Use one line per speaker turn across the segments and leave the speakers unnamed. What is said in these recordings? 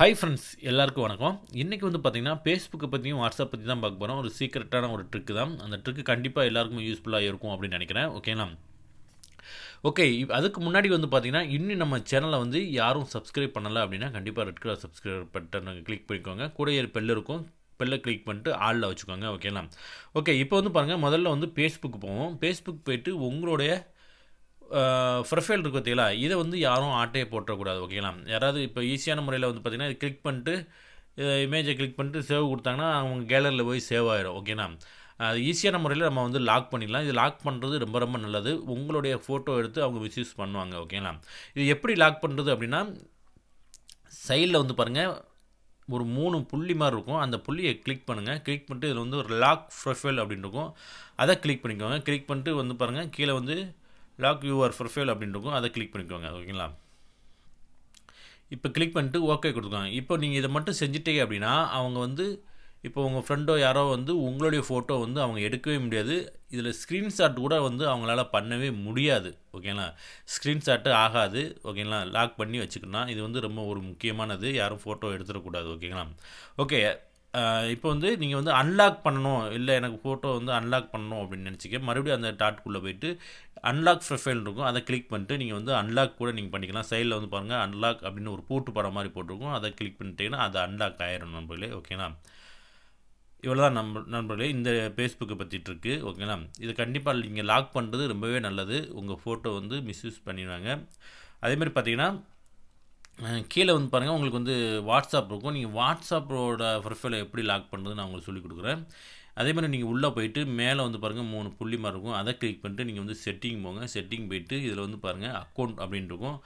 hi friends எல்லாருக்கும் வணக்கம் இன்றைக்கி வந்து பார்த்திங்கன்னா ஃபேஸ்புக்கை பற்றியும் வாட்ஸ்அப் பற்றி தான் பார்க்க போகிறோம் ஒரு சீக்கிரட்டான ஒரு ட்ரிக்கு தான் அந்த ட்ரிக்கு கண்டிப்பாக எல்லாருக்கும் யூஸ்ஃபுல்லாக இருக்கும் அப்படின்னு நினைக்கிறேன் ஓகேங்களா ஓகே அதுக்கு முன்னாடி வந்து பார்த்திங்கன்னா இன்னும் நம்ம சேனலை வந்து யாரும் சப்ஸ்கிரைப் பண்ணலை அப்படின்னா கண்டிப்பாக red colour subscribe button click பண்ணிக்கோங்க கூட பெல் இருக்கும் பெல்ல கிளிக் பண்ணிட்டு ஆளில் வச்சுக்கோங்க ஓகேங்களா ஓகே இப்போ வந்து பாருங்கள் முதல்ல வந்து ஃபேஸ்புக் போவோம் ஃபேஸ்புக் போயிட்டு உங்களுடைய ப்ரொஃபைல் இருக்கு பார்த்தீங்களா இதை வந்து யாரும் ஆட்டையை போட்டக்கூடாது ஓகேங்களா யாராவது இப்போ ஈஸியான முறையில் வந்து பார்த்திங்கன்னா கிளிக் பண்ணிட்டு இமேஜை கிளிக் பண்ணிட்டு சேவ் கொடுத்தாங்கன்னா அவங்க கேலரியில் போய் சேவ் ஆகிடும் ஓகேனா அது ஈஸியான முறையில் நம்ம வந்து லாக் பண்ணிடலாம் இது லாக் பண்ணுறது ரொம்ப ரொம்ப நல்லது உங்களுடைய ஃபோட்டோ எடுத்து அவங்க மிஸ்யூஸ் பண்ணுவாங்க ஓகேங்களா இது எப்படி லாக் பண்ணுறது அப்படின்னா சைடில் வந்து பாருங்கள் ஒரு மூணு புள்ளி மாதிரி இருக்கும் அந்த புள்ளியை கிளிக் பண்ணுங்கள் கிளிக் பண்ணிட்டு இதில் வந்து ஒரு லாக் ப்ரொஃபைல் அப்படின்னு இருக்கும் அதை கிளிக் பண்ணிக்கோங்க கிளிக் பண்ணிட்டு வந்து பாருங்கள் கீழே வந்து லாக் யூஆர் ப்ரொஃபைல் அப்படின்னு இருக்கும் அதை கிளிக் பண்ணிக்கோங்க ஓகேங்களா இப்போ கிளிக் பண்ணிட்டு ஓகே கொடுத்துருக்காங்க இப்போ நீங்கள் இதை மட்டும் செஞ்சுட்டீங்க அப்படின்னா அவங்க வந்து இப்போ உங்கள் ஃப்ரெண்டோ யாரோ வந்து உங்களுடைய ஃபோட்டோ வந்து அவங்க எடுக்கவே முடியாது இதில் ஸ்க்ரீன்ஷாட் கூட வந்து அவங்களால பண்ணவே முடியாது ஓகேங்களா ஸ்க்ரீன்ஷாட்டு ஆகாது ஓகேங்களா லாக் பண்ணி வச்சுக்கணும் இது வந்து ரொம்ப ஒரு முக்கியமானது யாரும் ஃபோட்டோ எடுத்துடக்கூடாது ஓகேங்களா ஓகே இப்போ வந்து நீங்கள் வந்து அன்லாக் பண்ணணும் இல்லை எனக்கு ஃபோட்டோ வந்து அன்லாக் பண்ணணும் அப்படின்னு நினச்சிக்க மறுபடியும் அந்த டாட்குள்ளே போயிட்டு அன்லாக் ப்ரொஃபைல் இருக்கும் அதை கிளிக் பண்ணிட்டு நீங்கள் வந்து அன்லாக் கூட நீங்கள் பண்ணிக்கலாம் சைடில் வந்து பாருங்கள் அன்லாக் அப்படின்னு ஒரு பூட்டு படம் மாதிரி போட்டிருக்கும் அதை கிளிக் பண்ணிட்டீங்கன்னா அது அன்லாக் ஆயிரும் நண்பர்களே ஓகேனா இவ்வளோ தான் நம்ப நண்பர்களே இந்த ஃபேஸ்புக்கை பற்றிட்டு இருக்கு ஓகேங்களா இது கண்டிப்பாக நீங்கள் லாக் பண்ணுறது ரொம்பவே நல்லது உங்கள் ஃபோட்டோ வந்து மிஸ்யூஸ் பண்ணிடுவாங்க அதேமாதிரி பார்த்தீங்கன்னா கீழே வந்து பாருங்கள் உங்களுக்கு வந்து வாட்ஸ்அப் இருக்கும் நீங்கள் வாட்ஸ்அப்போட ப்ரொஃபைலை எப்படி லாக் பண்ணுறதுன்னு நான் உங்களுக்கு சொல்லிக் கொடுக்குறேன் அதே மாதிரி நீங்கள் உள்ளே போயிட்டு மேலே வந்து பாருங்கள் மூணு புள்ளி மாதிரி இருக்கும் அதை கிளிக் பண்ணிட்டு நீங்கள் வந்து செட்டிங் போங்க செட்டிங் போயிட்டு இதில் வந்து பாருங்கள் அக்கௌண்ட் அப்படின்ட்டு இருக்கும்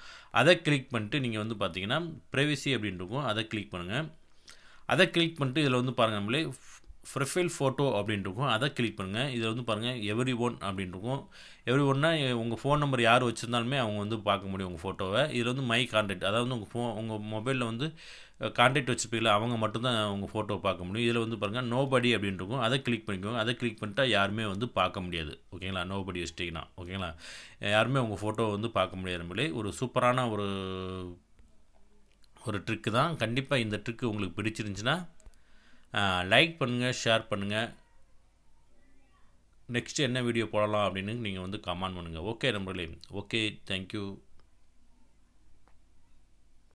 அதை கிளிக் பண்ணிட்டு நீங்கள் வந்து பார்த்தீங்கன்னா ப்ரைவசி அப்படின்னு இருக்கும் அதை கிளிக் பண்ணுங்கள் அதை கிளிக் பண்ணிட்டு இதில் வந்து பாருங்கள் நம்மளே ப்ரொஃபைல் ஃபோட்டோ அப்படின்ட்டு இருக்கும் அதை கிளிக் பண்ணுங்கள் இதில் வந்து பாருங்கள் எவ்ரி ஒன் அப்படின்ட்டு இருக்கும் எவ்ரி ஒன்னா உங்கள் ஃபோன் நம்பர் யார் வச்சுருந்தாலுமே அவங்க வந்து பார்க்க முடியும் உங்கள் ஃபோட்டோவை இதில் வந்து மை கான்டாக்ட் அதாவது உங்கள் ஃபோ உங்கள் மொபைலில் வந்து கான்டாக்ட் வச்சுருப்பீங்களா அவங்க மட்டும்தான் உங்கள் ஃபோட்டோவை பார்க்க முடியும் இதில் வந்து பாருங்கள் நோபடி அப்படின்ட்டு இருக்கும் அதை கிளிக் பண்ணிக்கோங்க அதை கிளிக் பண்ணிட்டால் யாருமே வந்து பார்க்க முடியாது ஓகேங்களா நோபடி வச்சுட்டிங்கன்னா ஓகேங்களா யாருமே உங்கள் ஃபோட்டோவை வந்து பார்க்க முடியாது நம்மளே ஒரு சூப்பரான ஒரு ஒரு ட்ரிக்கு தான் கண்டிப்பாக இந்த ட்ரிக்கு உங்களுக்கு பிடிச்சிருந்துச்சின்னா லைக் பண்ணுங்கள் ஷேர் பண்ணுங்கள் நெக்ஸ்ட் என்ன வீடியோ போடலாம் அப்படின்னு நீங்கள் வந்து கமெண்ட் பண்ணுங்கள் ஓகே நம்பர்களே ஓகே தேங்க்யூ